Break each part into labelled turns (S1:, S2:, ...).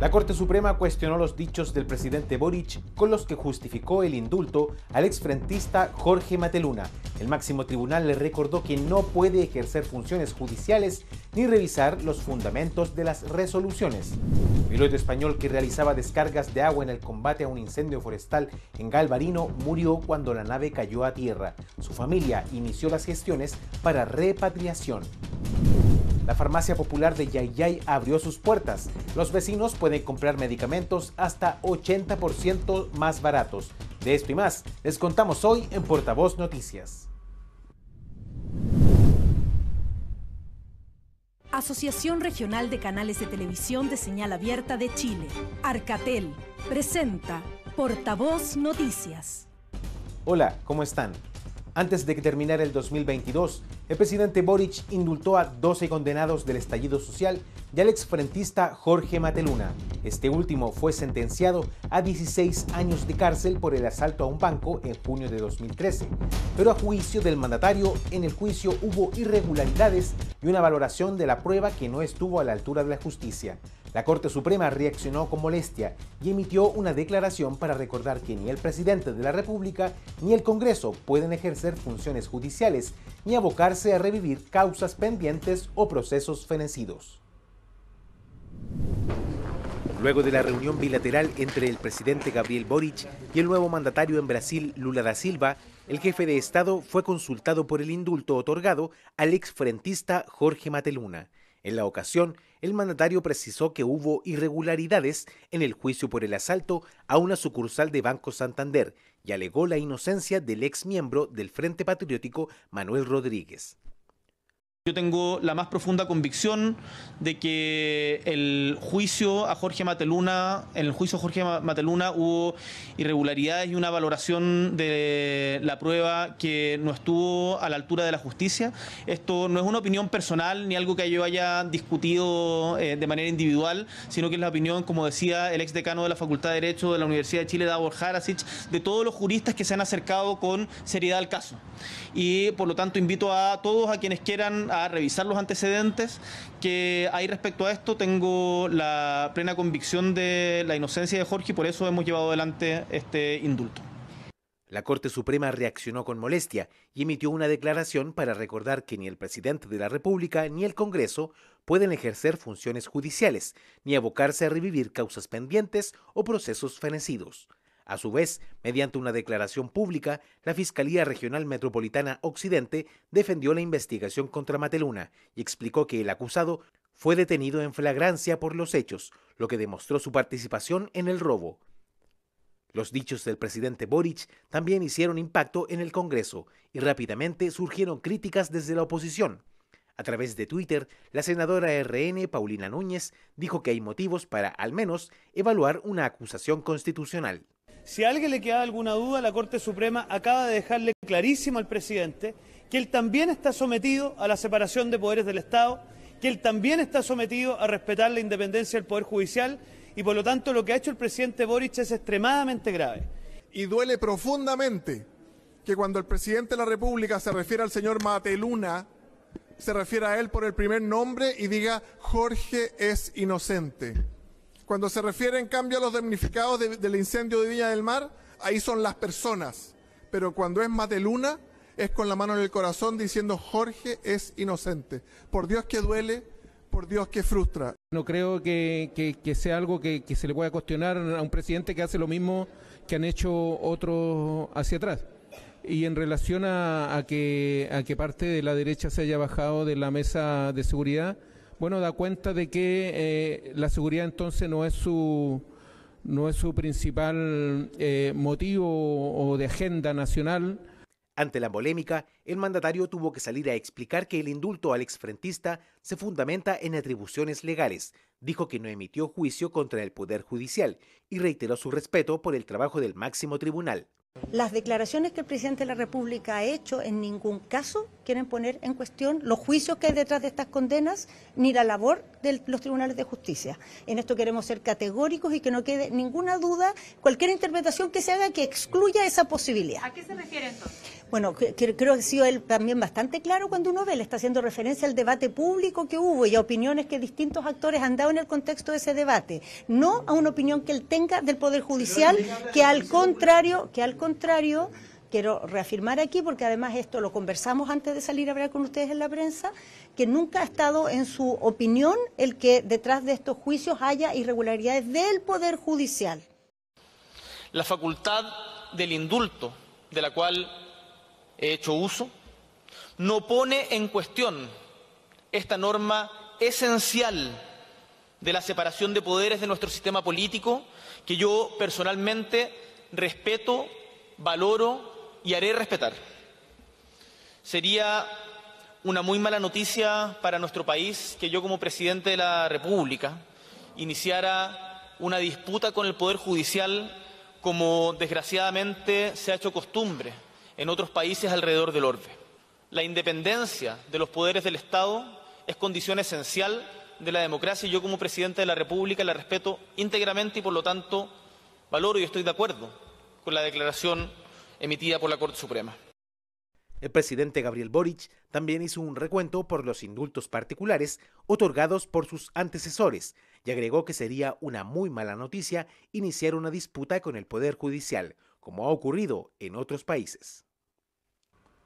S1: La Corte Suprema cuestionó los dichos del presidente Boric con los que justificó el indulto al exfrentista Jorge Mateluna. El máximo tribunal le recordó que no puede ejercer funciones judiciales ni revisar los fundamentos de las resoluciones. piloto español que realizaba descargas de agua en el combate a un incendio forestal en Galvarino murió cuando la nave cayó a tierra. Su familia inició las gestiones para repatriación. La farmacia popular de Yayay abrió sus puertas. Los vecinos pueden comprar medicamentos hasta 80% más baratos. De esto y más, les contamos hoy en Portavoz Noticias.
S2: Asociación Regional de Canales de Televisión de Señal Abierta de Chile, Arcatel, presenta Portavoz Noticias.
S1: Hola, ¿cómo están? Antes de que terminara el 2022, el presidente Boric indultó a 12 condenados del estallido social y al exfrentista Jorge Mateluna. Este último fue sentenciado a 16 años de cárcel por el asalto a un banco en junio de 2013, pero a juicio del mandatario en el juicio hubo irregularidades y una valoración de la prueba que no estuvo a la altura de la justicia. La Corte Suprema reaccionó con molestia y emitió una declaración para recordar que ni el presidente de la República ni el Congreso pueden ejercer funciones judiciales ni abocarse a revivir causas pendientes o procesos fenecidos. Luego de la reunión bilateral entre el presidente Gabriel Boric y el nuevo mandatario en Brasil, Lula da Silva, el jefe de Estado fue consultado por el indulto otorgado al exfrentista Jorge Mateluna. En la ocasión, el mandatario precisó que hubo irregularidades en el juicio por el asalto a una sucursal de Banco Santander y alegó la inocencia del ex miembro del Frente Patriótico Manuel Rodríguez.
S3: Yo tengo la más profunda convicción de que el juicio a Jorge Mateluna, en el juicio a Jorge Mateluna hubo irregularidades y una valoración de la prueba que no estuvo a la altura de la justicia. Esto no es una opinión personal ni algo que yo haya discutido eh, de manera individual, sino que es la opinión, como decía el ex decano de la Facultad de Derecho de la Universidad de Chile, Davor Harasic, de todos los juristas que se han acercado con seriedad al caso. Y por lo tanto invito a todos a quienes quieran revisar los antecedentes que hay respecto a esto. Tengo la plena
S1: convicción de la inocencia de Jorge y por eso hemos llevado adelante este indulto. La Corte Suprema reaccionó con molestia y emitió una declaración para recordar que ni el presidente de la República ni el Congreso pueden ejercer funciones judiciales, ni abocarse a revivir causas pendientes o procesos fenecidos. A su vez, mediante una declaración pública, la Fiscalía Regional Metropolitana Occidente defendió la investigación contra Mateluna y explicó que el acusado fue detenido en flagrancia por los hechos, lo que demostró su participación en el robo. Los dichos del presidente Boric también hicieron impacto en el Congreso y rápidamente surgieron críticas desde la oposición. A través de Twitter, la senadora RN Paulina Núñez dijo que hay motivos para, al menos, evaluar una acusación constitucional. Si a alguien le queda alguna duda, la Corte
S3: Suprema acaba de dejarle clarísimo al presidente que él también está sometido a la separación de poderes del Estado, que él también está sometido a respetar la independencia del Poder Judicial
S4: y por lo tanto lo que ha hecho el presidente Boric es extremadamente grave. Y duele profundamente que cuando el presidente de la República se refiere al señor Mateluna, se refiere a él por el primer nombre y diga Jorge es inocente. Cuando se refiere, en cambio, a los damnificados del incendio de Viña del Mar, ahí son las personas. Pero cuando es más de luna, es con la mano en el corazón diciendo Jorge es inocente. Por Dios que duele, por Dios que frustra.
S1: No creo que, sea algo que, se le pueda cuestionar a un presidente que hace lo mismo que han hecho otros hacia atrás. Y en relación a, que, a que parte de la derecha se haya bajado de la mesa de seguridad, bueno, da cuenta de que eh, la seguridad entonces no es su no es su principal eh, motivo o de agenda nacional. Ante la polémica, el mandatario tuvo que salir a explicar que el indulto al exfrentista se fundamenta en atribuciones legales. Dijo que no emitió juicio contra el Poder Judicial y reiteró su respeto por el trabajo del máximo tribunal.
S2: Las declaraciones que el presidente de la República ha hecho en ningún caso quieren poner en cuestión los juicios que hay detrás de estas condenas ni la labor de los tribunales de justicia. En esto queremos ser categóricos y que no quede ninguna duda, cualquier interpretación que se haga que excluya esa posibilidad. ¿A qué se refiere entonces? Bueno, creo que ha sido él también bastante claro cuando uno ve, le está haciendo referencia al debate público que hubo y a opiniones que distintos actores han dado en el contexto de ese debate, no a una opinión que él tenga del Poder Judicial, que al contrario, que al contrario contrario, quiero reafirmar aquí, porque además esto lo conversamos antes de salir a hablar con ustedes en la prensa, que nunca ha estado en su opinión el que detrás de estos juicios haya irregularidades del Poder Judicial.
S3: La facultad del indulto, de la cual he hecho uso, no pone en cuestión esta norma esencial de la separación de poderes de nuestro sistema político, que yo personalmente respeto valoro y haré respetar. Sería una muy mala noticia para nuestro país que yo como presidente de la República iniciara una disputa con el Poder Judicial como desgraciadamente se ha hecho costumbre en otros países alrededor del orbe. La independencia de los poderes del Estado es condición esencial de la democracia y yo como presidente de la República la respeto íntegramente y por lo tanto valoro y estoy de acuerdo con la declaración emitida por la Corte Suprema.
S1: El presidente Gabriel Boric también hizo un recuento por los indultos particulares otorgados por sus antecesores y agregó que sería una muy mala noticia iniciar una disputa con el Poder Judicial, como ha ocurrido en otros países.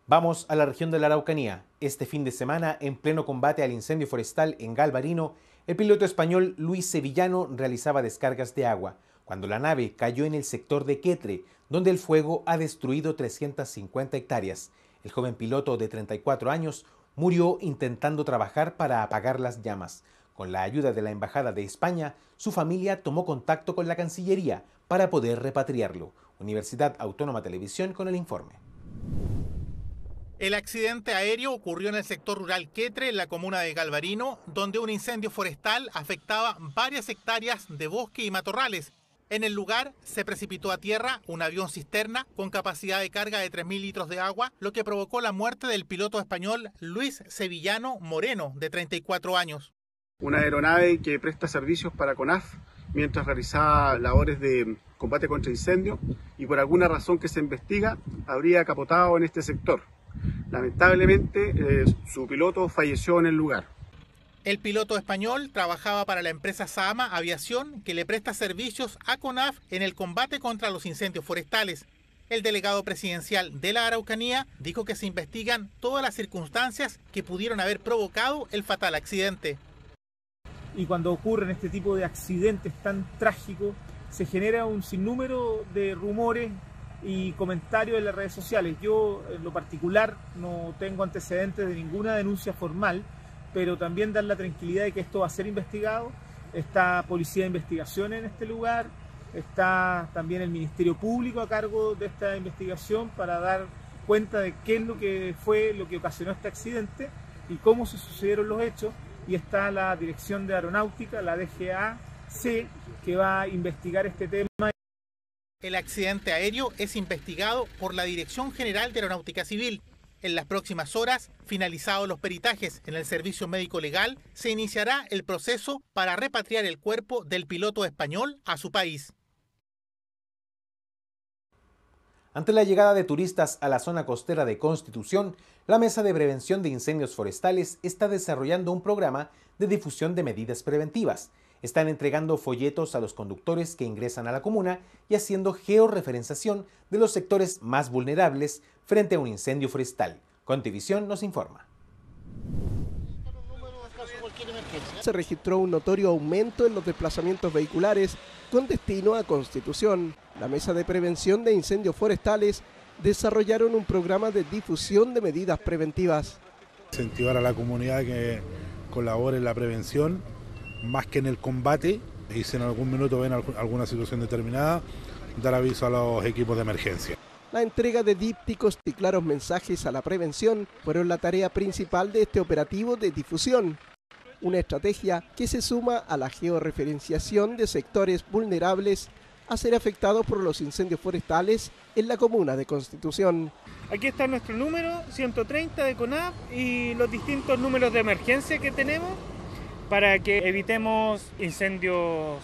S1: Vamos a la región de la Araucanía. Este fin de semana, en pleno combate al incendio forestal en Galvarino, el piloto español Luis Sevillano realizaba descargas de agua cuando la nave cayó en el sector de Quetre, donde el fuego ha destruido 350 hectáreas. El joven piloto de 34 años murió intentando trabajar para apagar las llamas. Con la ayuda de la Embajada de España, su familia tomó contacto con la Cancillería para poder repatriarlo. Universidad Autónoma Televisión con
S4: el informe. El accidente aéreo ocurrió en el sector rural Quetre, en la comuna de Galvarino, donde un incendio forestal afectaba varias hectáreas de bosque y matorrales en el lugar se precipitó a tierra un avión cisterna con capacidad de carga de 3.000 litros de agua, lo que provocó la muerte del piloto español Luis Sevillano Moreno, de 34 años. Una aeronave que presta servicios para CONAF mientras realizaba labores de combate contra incendio y por alguna razón que se investiga habría capotado en este sector. Lamentablemente eh, su piloto falleció en el lugar. El piloto español trabajaba para la empresa Sama Aviación, que le presta servicios a CONAF en el combate contra los incendios forestales. El delegado presidencial de la Araucanía dijo que se investigan todas las circunstancias que pudieron haber provocado el fatal accidente. Y cuando ocurren este tipo de accidentes tan trágicos, se genera un sinnúmero de rumores y comentarios en las redes sociales. Yo, en lo particular, no tengo antecedentes de ninguna denuncia formal, pero también dar la tranquilidad de que esto va a ser investigado. Está Policía de Investigación en este lugar, está también el Ministerio Público a cargo de esta investigación para dar cuenta de qué es lo que fue lo que ocasionó este accidente y cómo se sucedieron los hechos. Y está la Dirección de Aeronáutica, la DGAC, que va a investigar este tema. El accidente aéreo es investigado por la Dirección General de Aeronáutica Civil. En las próximas horas, finalizados los peritajes en el servicio médico legal, se iniciará el proceso para repatriar el cuerpo del piloto español a su país.
S1: Ante la llegada de turistas a la zona costera de Constitución, la Mesa de Prevención de Incendios Forestales está desarrollando un programa de difusión de medidas preventivas. Están entregando folletos a los conductores que ingresan a la comuna y haciendo georreferenciación de los sectores más vulnerables frente a un incendio forestal. Contivisión nos informa. Se registró un notorio aumento en los desplazamientos vehiculares con destino a Constitución. La Mesa de Prevención de Incendios Forestales
S4: desarrollaron un programa de difusión de medidas preventivas. Incentivar a la comunidad que colabore en la prevención más que en el combate y si en algún minuto ven alguna situación determinada, dar aviso a los equipos de emergencia. La entrega
S1: de dípticos y claros mensajes a la prevención fueron la tarea principal de este operativo de difusión, una estrategia que se suma a la georreferenciación de sectores
S4: vulnerables a ser afectados por los incendios forestales en la comuna de Constitución. Aquí está nuestro número 130 de CONAP y los distintos números de
S3: emergencia que tenemos para que evitemos incendios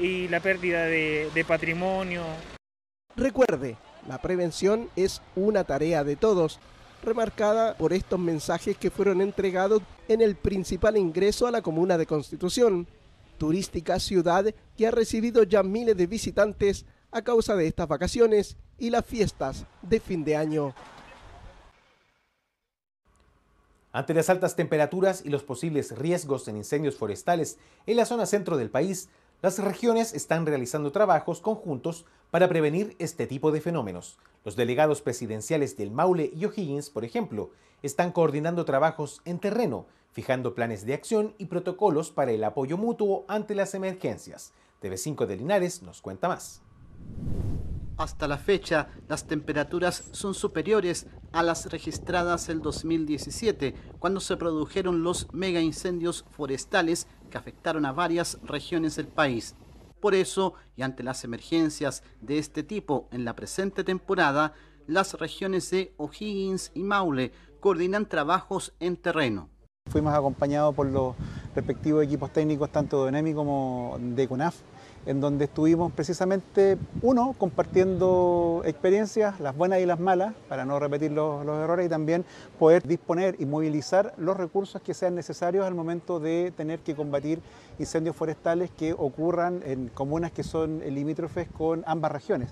S3: y la pérdida de, de patrimonio.
S1: Recuerde, la prevención es una tarea de todos, remarcada por estos mensajes que fueron entregados en el principal ingreso a la comuna de Constitución, turística ciudad que ha recibido ya miles de visitantes a causa de estas vacaciones y las fiestas de fin de año. Ante las altas temperaturas y los posibles riesgos en incendios forestales en la zona centro del país, las regiones están realizando trabajos conjuntos para prevenir este tipo de fenómenos. Los delegados presidenciales del Maule y O'Higgins, por ejemplo, están coordinando trabajos en terreno, fijando planes de acción y protocolos para el apoyo mutuo ante las emergencias.
S5: TV5 de Linares nos cuenta más. Hasta la fecha, las temperaturas son superiores a las registradas el 2017, cuando se produjeron los mega incendios forestales que afectaron a varias regiones del país. Por eso, y ante las emergencias de este tipo en la presente temporada, las regiones de O'Higgins y Maule coordinan trabajos en terreno.
S4: Fuimos acompañados por los respectivos equipos técnicos tanto de ONEMI como de CONAF en donde estuvimos precisamente, uno, compartiendo experiencias, las buenas y las malas, para no repetir los, errores y también poder disponer y movilizar los recursos que sean necesarios al momento de tener que combatir incendios forestales que ocurran en
S1: comunas que son limítrofes con ambas regiones.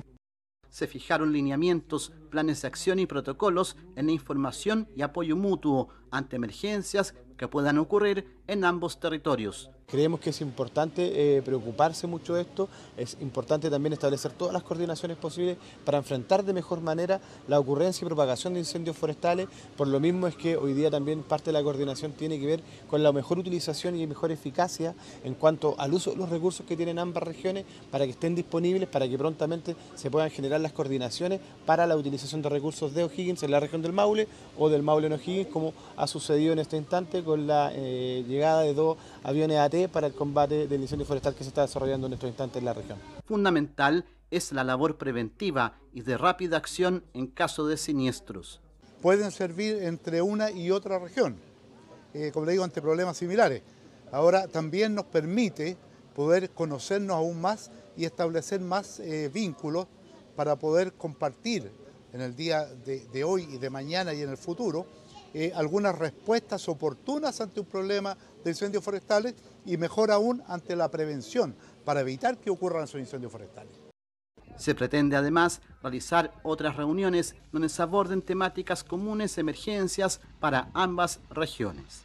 S5: Se fijaron lineamientos, planes de acción y protocolos en información y apoyo mutuo ante emergencias que puedan ocurrir en ambos territorios.
S3: Creemos que es importante eh, preocuparse mucho de esto, es importante también establecer todas las coordinaciones posibles para enfrentar de mejor manera la ocurrencia y propagación de incendios forestales, por lo mismo es que hoy día también parte de la coordinación tiene que ver con la mejor utilización y mejor eficacia en cuanto al uso de los recursos que tienen ambas regiones para que estén disponibles, para que prontamente se puedan generar las coordinaciones para la utilización de recursos de O'Higgins en la región del Maule o del Maule en O'Higgins, como ha sucedido en este instante con la eh, llegada de dos aviones AT para el combate del incendio forestal que se está desarrollando en estos
S5: instantes en la región. Fundamental es la labor preventiva y de rápida acción en caso de siniestros.
S4: Pueden servir entre una y otra región, eh, como le digo, ante problemas similares. Ahora también nos permite poder conocernos aún más y establecer más eh, vínculos para poder compartir en el día de hoy y de mañana y en el futuro eh, algunas respuestas oportunas ante un problema de incendios forestales y mejor aún ante la prevención para evitar que ocurran esos incendios forestales.
S5: Se pretende además realizar otras reuniones donde se aborden temáticas comunes, emergencias para ambas regiones.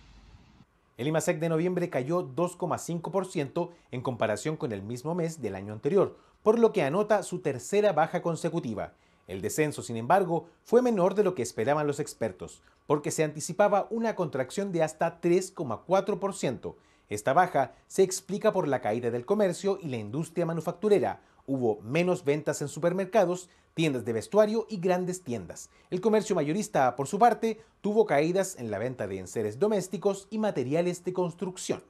S1: El IMASEC de noviembre cayó 2,5% en comparación con el mismo mes del año anterior, por lo que anota su tercera baja consecutiva. El descenso, sin embargo, fue menor de lo que esperaban los expertos, porque se anticipaba una contracción de hasta 3,4%. Esta baja se explica por la caída del comercio y la industria manufacturera. Hubo menos ventas en supermercados, tiendas de vestuario y grandes tiendas. El comercio mayorista, por su parte, tuvo caídas en la venta de enseres domésticos y materiales de construcción.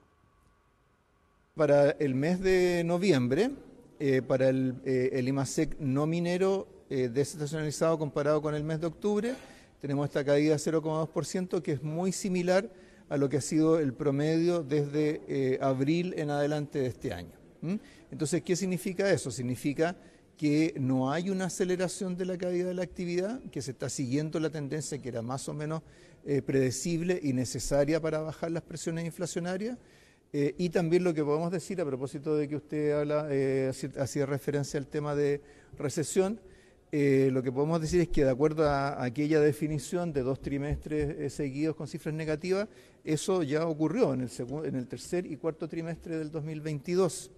S1: Para el mes de noviembre,
S6: eh, para el, eh, el IMASEC no minero eh, desestacionalizado comparado con el mes de octubre. Tenemos esta caída 0,2% que es muy similar a lo que ha sido el promedio desde eh, abril en adelante de este año. Entonces, ¿qué significa eso? Significa que no hay una aceleración de la caída de la actividad, que se está siguiendo la tendencia que era más o menos eh, predecible y necesaria para bajar las presiones inflacionarias. y también lo que podemos decir a propósito de que usted habla, hacía referencia al tema de recesión, eh, lo que podemos decir es que de acuerdo a aquella definición de dos trimestres eh, seguidos con cifras negativas, eso ya ocurrió en el, tercer y cuarto trimestre del 2022.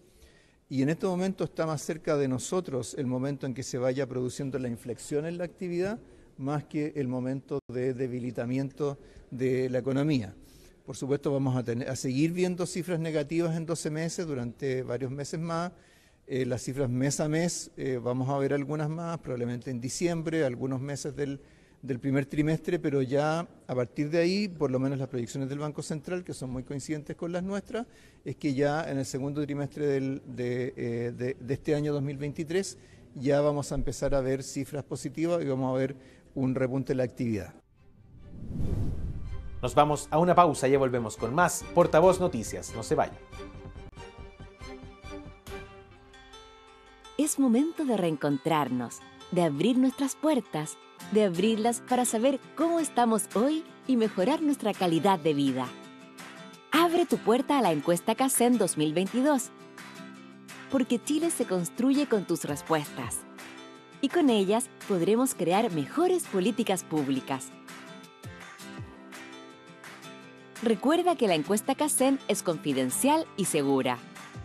S6: Y en este momento está más cerca de nosotros el momento en que se vaya produciendo la inflexión en la actividad, más que el momento de debilitamiento de la economía. Por supuesto, vamos a seguir viendo cifras negativas en 12 meses, durante varios meses más, eh, las cifras mes a mes, eh, vamos a ver algunas más, probablemente en diciembre, algunos meses del, primer trimestre, pero ya a partir de ahí, por lo menos las proyecciones del Banco Central, que son muy coincidentes con las nuestras, es que ya en el segundo trimestre eh, de, este año 2023 ya vamos a empezar a ver cifras positivas y vamos a ver un repunte en la actividad.
S1: Nos vamos a una pausa y volvemos con más Portavoz Noticias. No se vayan.
S7: Es momento de reencontrarnos, de abrir nuestras puertas, de abrirlas para saber cómo estamos hoy y mejorar nuestra calidad de vida. Abre tu puerta a la encuesta Casen 2022, porque Chile se construye con tus respuestas y con ellas podremos crear mejores políticas públicas. Recuerda que la encuesta Casen es confidencial y segura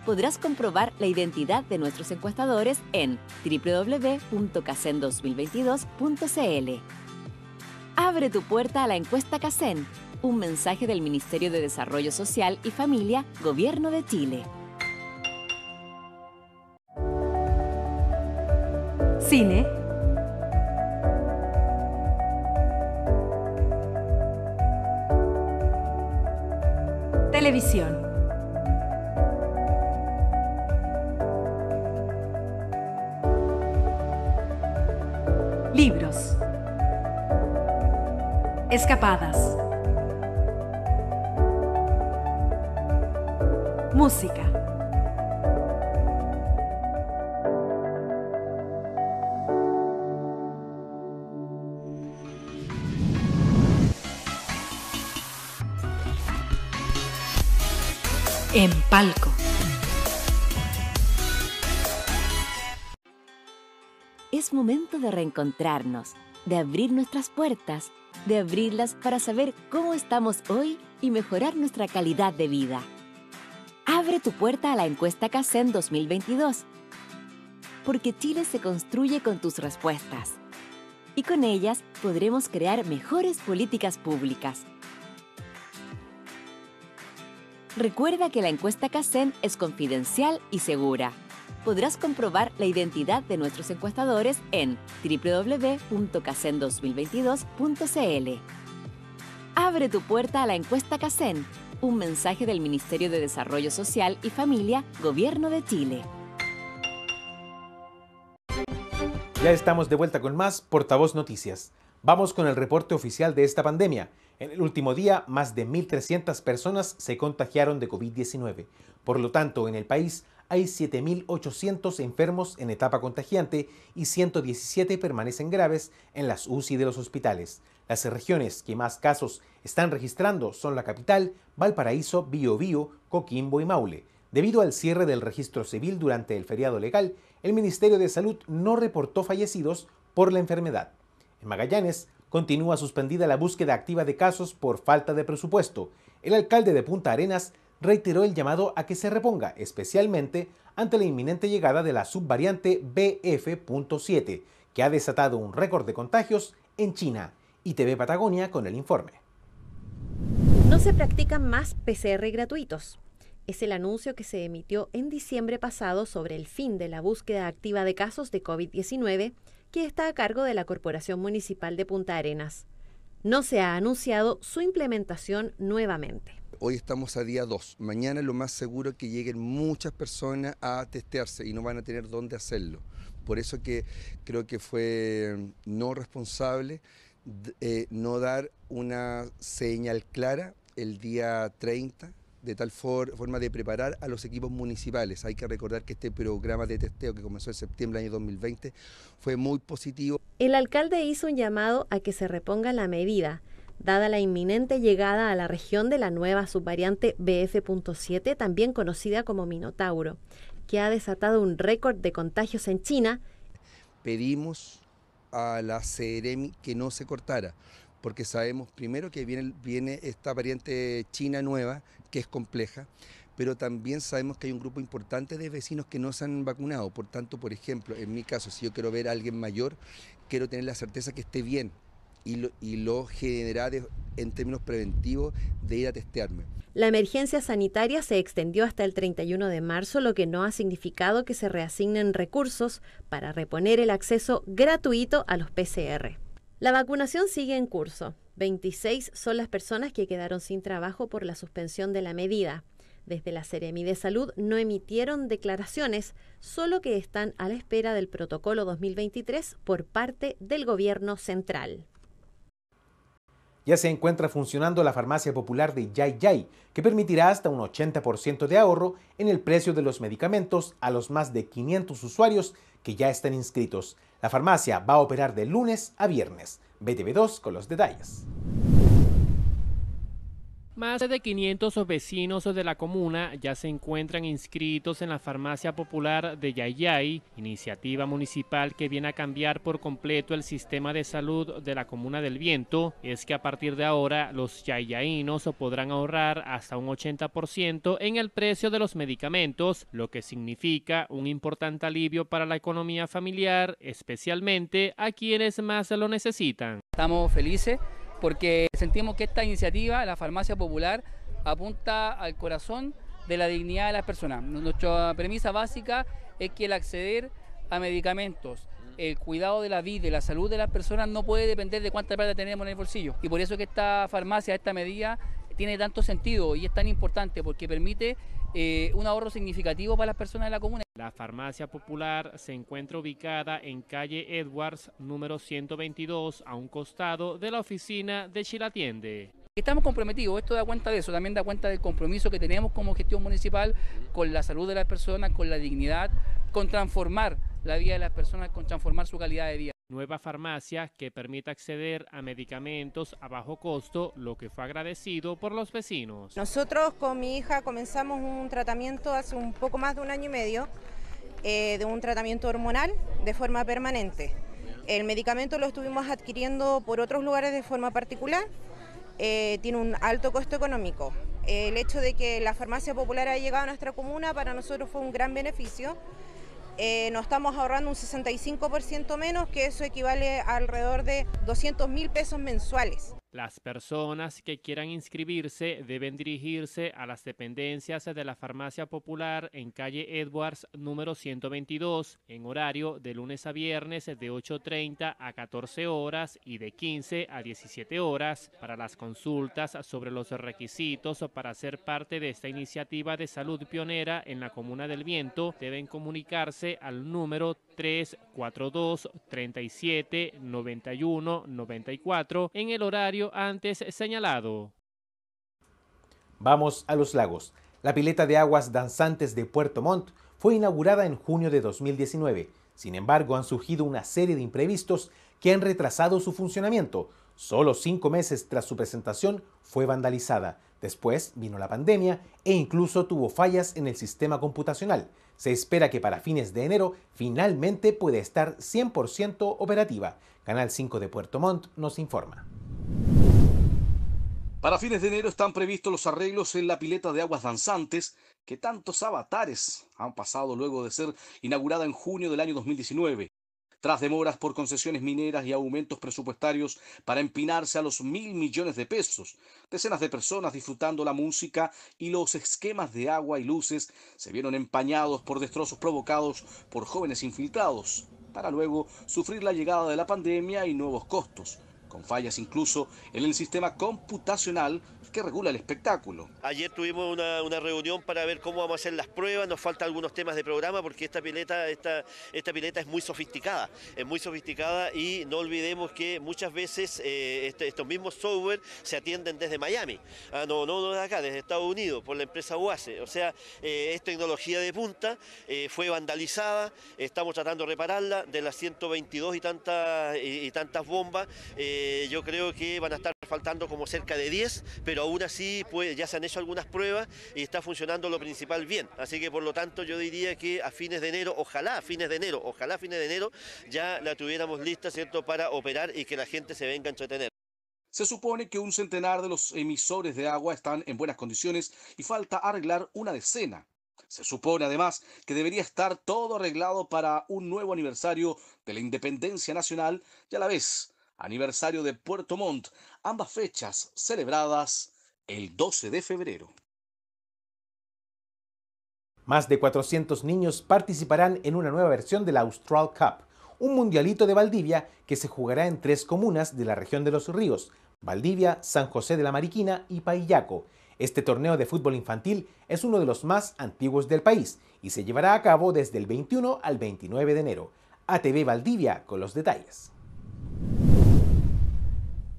S7: podrás comprobar la identidad de nuestros encuestadores en www.casen2022.cl. Abre tu puerta a la encuesta CASEN, un mensaje del Ministerio de Desarrollo Social y Familia, Gobierno de Chile.
S2: Cine. Televisión. Escapadas. Música. En palco.
S7: Es momento de reencontrarnos, de abrir nuestras puertas de abrirlas para saber cómo estamos hoy y mejorar nuestra calidad de vida. Abre tu puerta a la encuesta Casen 2022, porque Chile se construye con tus respuestas y con ellas podremos crear mejores políticas públicas. Recuerda que la encuesta Casen es confidencial y segura podrás comprobar la identidad de nuestros encuestadores en www.casen2022.cl. Abre tu puerta a la encuesta CASEN, un mensaje del Ministerio de Desarrollo Social y Familia, Gobierno de Chile.
S1: Ya estamos de vuelta con más Portavoz Noticias. Vamos con el reporte oficial de esta pandemia. En el último día, más de 1.300 personas se contagiaron de COVID-19. Por lo tanto, en el país hay 7.800 enfermos en etapa contagiante y 117 permanecen graves en las UCI de los hospitales. Las regiones que más casos están registrando son la capital, Valparaíso, Biobío, Coquimbo y Maule. Debido al cierre del registro civil durante el feriado legal, el Ministerio de Salud no reportó fallecidos por la enfermedad. En Magallanes continúa suspendida la búsqueda activa de casos por falta de presupuesto. El alcalde de Punta Arenas reiteró el llamado a que se reponga, especialmente ante la inminente llegada de la subvariante BF.7, que ha desatado un récord de contagios en China. Y TV Patagonia con el informe.
S2: No se practican más PCR gratuitos. Es el anuncio que se emitió en diciembre pasado sobre el fin de la búsqueda activa de casos de COVID-19 que está a cargo de la Corporación Municipal de Punta Arenas. No se ha anunciado su implementación nuevamente
S8: hoy estamos a día 2. Mañana lo más seguro es que lleguen muchas personas a testearse y no van a tener dónde hacerlo. Por eso que creo que fue eh, no responsable eh, no dar una señal clara el día 30 de tal forma de preparar a los equipos municipales. Hay que recordar que este programa de testeo que comenzó en septiembre del año 2020 fue muy positivo.
S2: El alcalde hizo un llamado a que se reponga la medida dada la inminente llegada a la región de la nueva subvariante BF.7, también conocida como Minotauro, que ha desatado un récord de contagios en China.
S8: Pedimos a la CEREMI que no se cortara, porque sabemos primero que viene, viene esta variante china nueva, que es compleja, pero también sabemos que hay un grupo importante de vecinos que no se han vacunado. Por tanto, por ejemplo, en mi caso, si yo quiero ver a alguien mayor, quiero tener la certeza que esté bien, y lo, generales en términos preventivos de ir a testearme.
S2: La emergencia sanitaria se extendió hasta el 31 de marzo, lo que no ha significado que se reasignen recursos para reponer el acceso gratuito a los PCR. La vacunación sigue en curso. 26 son las personas que quedaron sin trabajo por la suspensión de la medida. Desde la Seremi de Salud no emitieron declaraciones, solo que están a la espera del protocolo 2023 por parte del gobierno central.
S1: Ya se encuentra funcionando la farmacia popular de Yay Yai, que permitirá hasta un 80% de ahorro en el precio de los medicamentos a los más de 500 usuarios que ya están inscritos. La farmacia va a operar de lunes a viernes. BTV2 con los detalles.
S9: Más de 500 vecinos de la comuna ya se encuentran inscritos en la Farmacia Popular de Yayay, iniciativa municipal que viene a cambiar por completo el sistema de salud de la comuna del Viento. Es que a partir de ahora los yayainos podrán ahorrar hasta un 80% en el precio de los medicamentos, lo que significa un importante alivio para la economía familiar, especialmente a quienes más lo necesitan. Estamos felices porque sentimos que esta iniciativa, la farmacia popular, apunta al corazón de la dignidad de las personas. Nuestra premisa básica es que el acceder a medicamentos, el cuidado de la vida y la salud de las personas no puede depender de cuánta plata tenemos en el bolsillo. Y por eso que esta farmacia, esta medida, tiene tanto sentido y es tan importante porque permite eh, un ahorro significativo para las personas de la comuna. La farmacia popular se encuentra ubicada en calle Edwards, número 122, a un costado de la oficina de Chilatiende. Estamos comprometidos, esto da cuenta de eso, también da cuenta del compromiso que tenemos como gestión municipal con la salud de las personas, con la dignidad, con transformar la vida de las personas, con transformar su calidad de vida nueva farmacia que permita acceder a medicamentos a bajo costo, lo que fue agradecido por los vecinos.
S2: Nosotros con mi hija comenzamos un tratamiento hace un poco más de un año y medio, eh, de un tratamiento hormonal de forma permanente. El medicamento lo estuvimos adquiriendo por otros lugares de forma particular, eh, tiene un alto costo económico. El hecho de que la farmacia popular haya llegado a nuestra comuna para nosotros fue un gran beneficio eh, nos estamos ahorrando un 65% menos, que eso equivale a alrededor de 200 mil pesos mensuales.
S9: Las personas que quieran inscribirse deben dirigirse a las dependencias de la Farmacia Popular en calle Edwards número 122 en horario de lunes a viernes de 8.30 a 14 horas y de 15 a 17 horas para las consultas sobre los requisitos para ser parte de esta iniciativa de salud pionera en la Comuna del Viento deben comunicarse al número 342 37 91 94 en el horario antes señalado.
S1: Vamos a los lagos. La pileta de aguas danzantes de Puerto Montt fue inaugurada en junio de 2019. Sin embargo, han surgido una serie de imprevistos que han retrasado su funcionamiento. Solo cinco meses tras su presentación fue vandalizada. Después vino la pandemia e incluso tuvo fallas en el sistema computacional. Se espera que para fines de enero finalmente pueda estar 100% operativa. Canal 5 de Puerto Montt nos informa.
S10: Para fines de enero están previstos los arreglos en la pileta de aguas danzantes que tantos avatares han pasado luego de ser inaugurada en junio del año 2019 tras demoras por concesiones mineras y aumentos presupuestarios para empinarse a los mil millones de pesos. Decenas de personas disfrutando la música y los esquemas de agua y luces se vieron empañados por destrozos provocados por jóvenes infiltrados, para luego sufrir la llegada de la pandemia y nuevos costos, con fallas incluso en el sistema computacional que regula el espectáculo.
S8: Ayer tuvimos una, reunión para ver cómo vamos a hacer las pruebas, nos faltan algunos temas de programa porque esta pileta, esta, esta pileta es muy sofisticada, es muy sofisticada y no olvidemos que muchas veces eh, este, estos mismos software se atienden desde Miami, ah, no, no, de acá, desde Estados Unidos, por la empresa UASE, o sea, eh, es tecnología de punta, eh, fue vandalizada, estamos tratando de repararla, de las 122 y tantas, y, y tantas bombas, yo creo que van a estar faltando como cerca de 10, pero aún así pues, ya se han hecho algunas pruebas y está funcionando lo principal bien. Así que por lo tanto yo diría que a fines de enero, ojalá a fines de enero, ojalá a fines de enero ya la tuviéramos lista, ¿cierto?, para operar y que la gente se venga a entretener.
S10: Se supone que un centenar de los emisores de agua están en buenas condiciones y falta arreglar una decena. Se supone además que debería estar todo arreglado para un nuevo aniversario de la independencia nacional y a la vez aniversario de Puerto Montt, ambas fechas celebradas el 12 de febrero.
S1: Más de 400 niños participarán en una nueva versión de la Austral Cup, un mundialito de Valdivia que se jugará en tres comunas de la región de los ríos, Valdivia, San José de la Mariquina y Paillaco. Este torneo de fútbol infantil es uno de los más antiguos del país y se llevará a cabo desde el 21 al 29 de enero. ATV Valdivia con los detalles.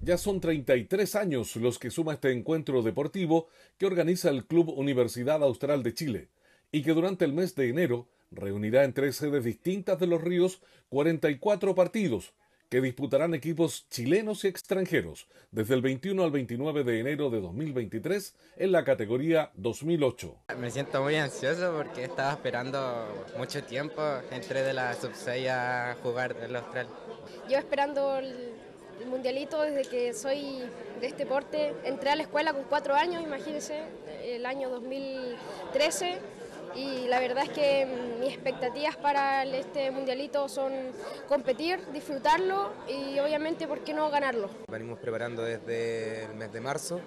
S11: Ya son 33 años los que suma este encuentro deportivo que organiza el Club Universidad Austral de Chile y que durante el mes de enero reunirá en tres sedes distintas de los ríos 44 partidos que disputarán equipos chilenos y extranjeros desde el 21 al 29 de enero de 2023 en la categoría 2008.
S2: Me siento muy ansioso porque estaba esperando mucho tiempo, entré de la sub 6 a jugar del Austral. Yo esperando el el mundialito desde que soy de este deporte, Entré a la escuela con cuatro años, imagínense, el año 2013. Y la verdad es que mm, mis expectativas para este mundialito son competir, disfrutarlo y obviamente, ¿por qué no ganarlo?
S1: Venimos preparando desde el mes de marzo,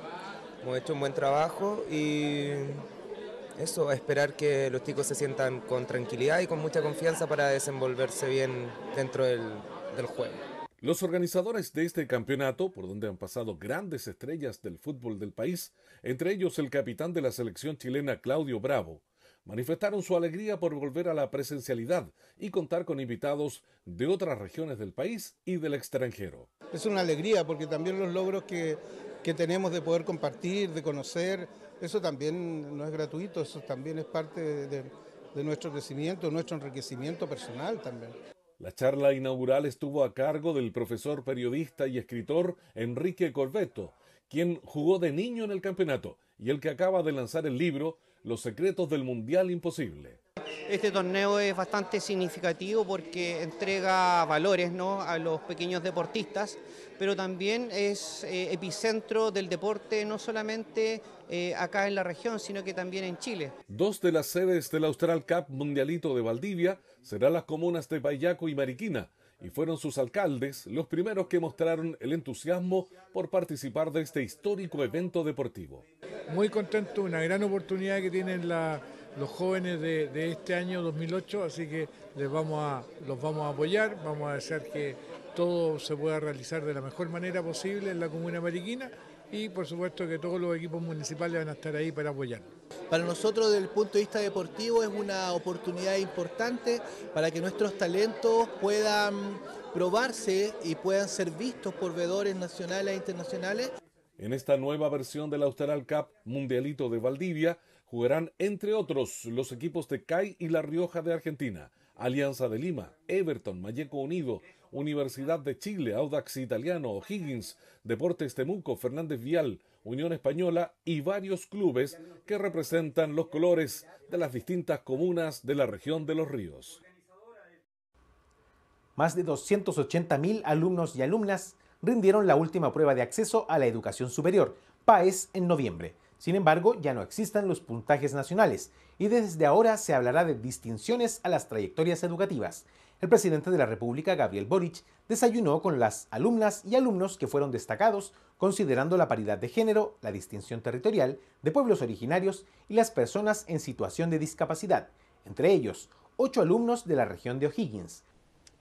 S1: hemos hecho un buen trabajo y eso, a esperar que los chicos se sientan con tranquilidad y con mucha confianza
S11: para desenvolverse bien dentro del juego. Los organizadores de este campeonato, por donde han pasado grandes estrellas del fútbol del país, entre ellos el capitán de la selección chilena Claudio Bravo, manifestaron su alegría por volver a la presencialidad y contar con invitados de otras regiones del país y del extranjero. Es una
S4: alegría porque también los logros que, tenemos de poder compartir, de conocer, eso también no es gratuito, eso también es parte de, de nuestro crecimiento, nuestro enriquecimiento personal también.
S11: La charla inaugural estuvo a cargo del profesor, periodista y escritor Enrique Corvetto, quien jugó de niño en el campeonato y el que acaba de lanzar el libro Los secretos del Mundial Imposible. Este torneo es bastante
S9: significativo porque entrega valores a los pequeños deportistas, pero también es eh, epicentro del deporte no solamente eh, acá en la región, sino que también en Chile.
S11: Dos de las sedes del Austral Cup Mundialito de Valdivia serán las comunas de Payaco y Mariquina, y fueron sus alcaldes los primeros que mostraron el entusiasmo por participar de este histórico evento deportivo. Muy contento,
S4: una gran oportunidad que tienen los jóvenes de, este año 2008, así que les vamos a, los vamos a apoyar, vamos a hacer que todo se pueda realizar de la mejor manera posible en la comuna mariquina y por supuesto que todos los equipos municipales van a estar ahí para apoyar. Para nosotros desde el punto de vista deportivo es una oportunidad importante
S11: para que nuestros talentos puedan probarse y puedan ser vistos por veedores nacionales e internacionales. En esta nueva versión del Austral Cup Mundialito de Valdivia jugarán entre otros los equipos de CAI y La Rioja de Argentina. Alianza de Lima, Everton, Mayeco Unido, Universidad de Chile, Audax Italiano, O'Higgins, Deportes Temuco, Fernández Vial, Unión Española y varios clubes que representan los colores de las distintas comunas de la región de Los Ríos.
S1: Más de 280.000 alumnos y alumnas rindieron la última prueba de acceso a la educación superior, PAES, en noviembre. Sin embargo, ya no existen los puntajes nacionales y desde ahora se hablará de distinciones a las trayectorias educativas. El presidente de la República, Gabriel Boric, desayunó con las alumnas y alumnos que fueron destacados, considerando la paridad de género, la distinción territorial de pueblos originarios y las personas en situación de discapacidad, entre ellos ocho alumnos de la región de O'Higgins.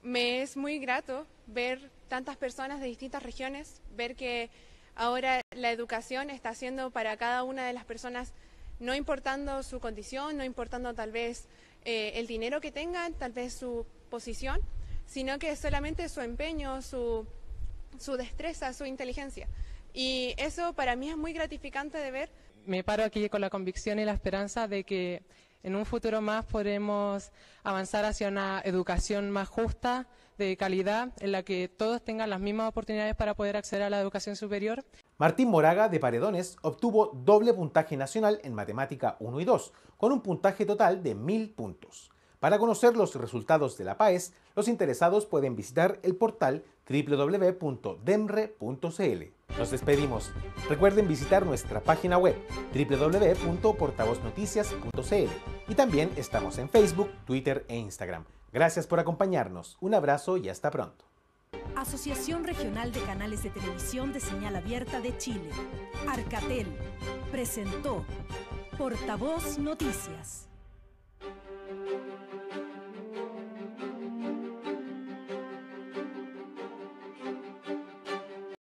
S2: Me es muy grato ver tantas personas de distintas regiones, ver que ahora la educación está siendo para cada una de las personas, no importando su condición, no importando tal vez eh, el dinero que tengan, tal vez su posición, sino que solamente su empeño, su, su destreza, su inteligencia. Y eso para mí es muy gratificante de ver. Me paro aquí con la convicción y la esperanza de que en un futuro más podremos avanzar hacia una educación más justa, de calidad, en la que todos tengan las mismas oportunidades para poder acceder a la educación superior.
S1: Martín Moraga de Paredones obtuvo doble puntaje nacional en Matemática 1 y 2, con un puntaje total de 1000 puntos. Para conocer los resultados de la PAES, los interesados pueden visitar el portal www.demre.cl. Nos despedimos. Recuerden visitar nuestra página web www.portavoznoticias.cl y también estamos en Facebook, Twitter e Instagram. Gracias por acompañarnos. Un abrazo y hasta pronto.
S2: Asociación Regional de Canales de Televisión de Señal Abierta de Chile, Arcatel, presentó Portavoz Noticias.